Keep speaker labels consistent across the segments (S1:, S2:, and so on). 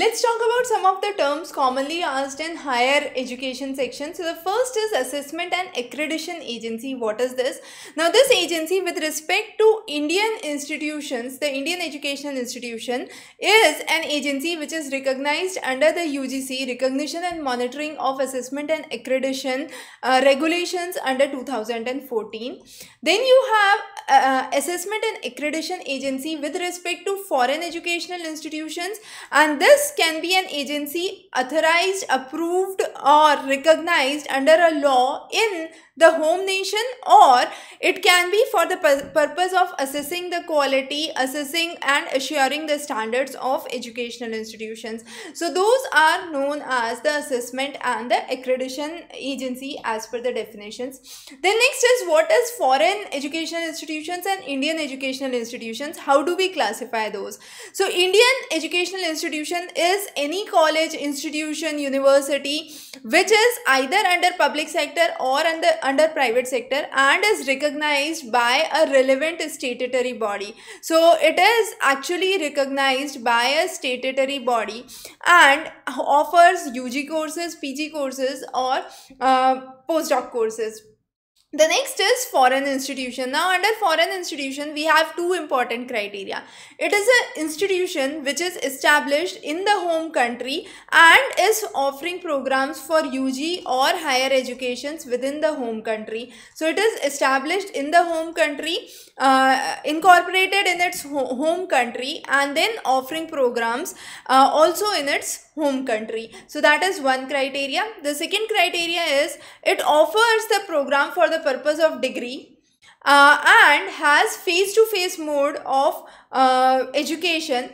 S1: Let's talk about some of the terms commonly asked in higher education section. So the first is assessment and accreditation agency. What is this? Now this agency with respect to Indian institutions, the Indian educational institution is an agency which is recognized under the UGC recognition and monitoring of assessment and accreditation uh, regulations under 2014. Then you have uh, assessment and accreditation agency with respect to foreign educational institutions and this can be an agency authorized, approved or recognized under a law in the home nation or it can be for the purpose of assessing the quality, assessing and assuring the standards of educational institutions. So those are known as the assessment and the accreditation agency as per the definitions. Then next is what is foreign educational institutions and Indian educational institutions? How do we classify those? So Indian educational institution is any college, institution, university which is either under public sector or under under private sector and is recognized by a relevant statutory body so it is actually recognized by a statutory body and offers UG courses PG courses or uh, postdoc courses the next is foreign institution. Now under foreign institution, we have two important criteria. It is an institution which is established in the home country and is offering programs for UG or higher educations within the home country. So it is established in the home country, uh, incorporated in its ho home country and then offering programs uh, also in its home country. So that is one criteria. The second criteria is it offers the program for the the purpose of degree uh, and has face-to-face -face mode of uh, education.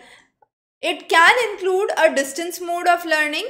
S1: It can include a distance mode of learning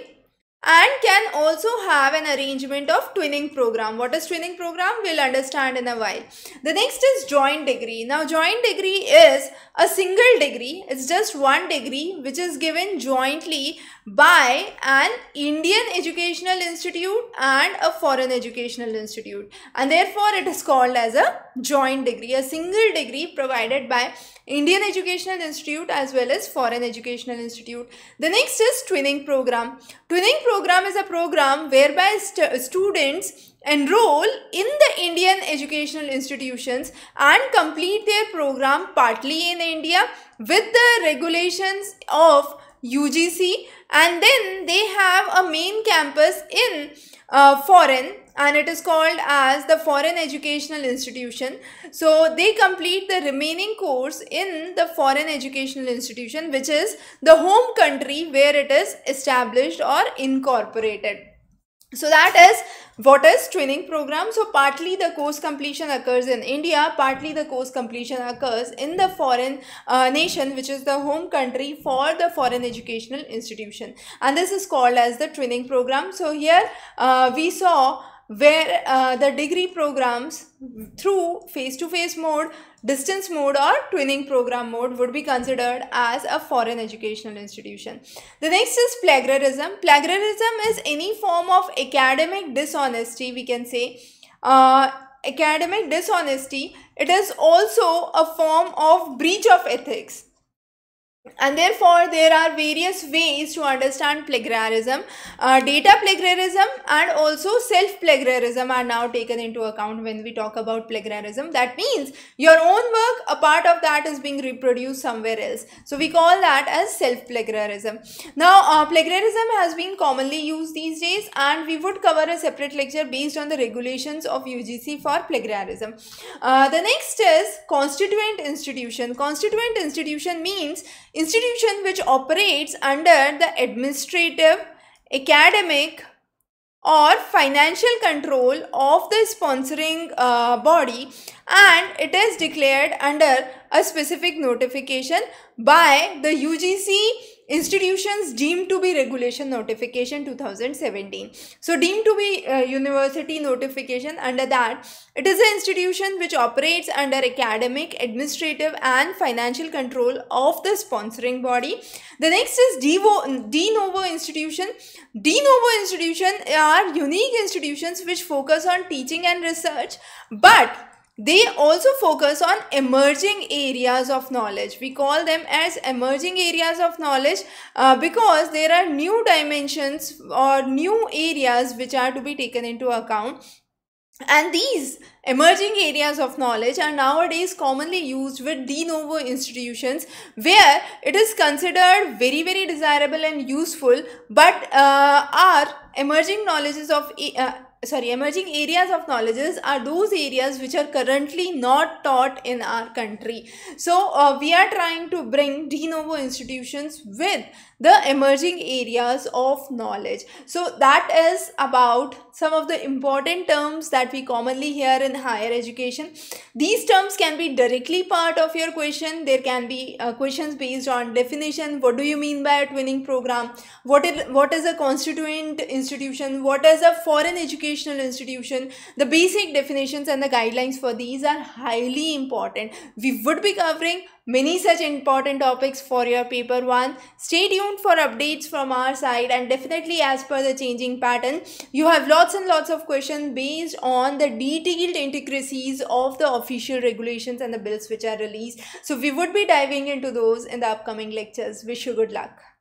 S1: and can also have an arrangement of twinning program. What is twinning program? We'll understand in a while. The next is joint degree. Now joint degree is a single degree. It's just one degree which is given jointly by an Indian educational institute and a foreign educational institute. And therefore it is called as a joint degree, a single degree provided by Indian Educational Institute as well as foreign educational institute. The next is twinning program. Twinning program program is a program whereby st students enroll in the Indian educational institutions and complete their program partly in India with the regulations of UGC and then they have a main campus in uh, foreign and it is called as the foreign educational institution so they complete the remaining course in the foreign educational institution which is the home country where it is established or incorporated so that is what is training program so partly the course completion occurs in india partly the course completion occurs in the foreign uh, nation which is the home country for the foreign educational institution and this is called as the training program so here uh, we saw where uh, the degree programs through face-to-face -face mode, distance mode or twinning program mode would be considered as a foreign educational institution. The next is plagiarism. Plagiarism is any form of academic dishonesty, we can say. Uh, academic dishonesty, it is also a form of breach of ethics and therefore there are various ways to understand plagiarism uh, data plagiarism and also self plagiarism are now taken into account when we talk about plagiarism that means your own work a part of that is being reproduced somewhere else so we call that as self plagiarism now uh, plagiarism has been commonly used these days and we would cover a separate lecture based on the regulations of UGC for plagiarism uh, the next is constituent institution constituent institution means institution which operates under the administrative, academic, or financial control of the sponsoring uh, body and it is declared under a specific notification by the UGC institutions deemed to be regulation notification 2017 so deemed to be uh, university notification under that it is an institution which operates under academic administrative and financial control of the sponsoring body the next is Devo, de novo institution de novo institution are unique institutions which focus on teaching and research but they also focus on emerging areas of knowledge. We call them as emerging areas of knowledge uh, because there are new dimensions or new areas which are to be taken into account and these emerging areas of knowledge are nowadays commonly used with de novo institutions where it is considered very, very desirable and useful, but uh, are emerging knowledges of uh, sorry emerging areas of knowledges are those areas which are currently not taught in our country so uh, we are trying to bring de novo institutions with the emerging areas of knowledge so that is about some of the important terms that we commonly hear in higher education these terms can be directly part of your question there can be uh, questions based on definition what do you mean by a twinning program what is what is a constituent institution what is a foreign education educational institution, the basic definitions and the guidelines for these are highly important. We would be covering many such important topics for your paper 1. Stay tuned for updates from our side and definitely as per the changing pattern, you have lots and lots of questions based on the detailed intricacies of the official regulations and the bills which are released. So we would be diving into those in the upcoming lectures. Wish you good luck.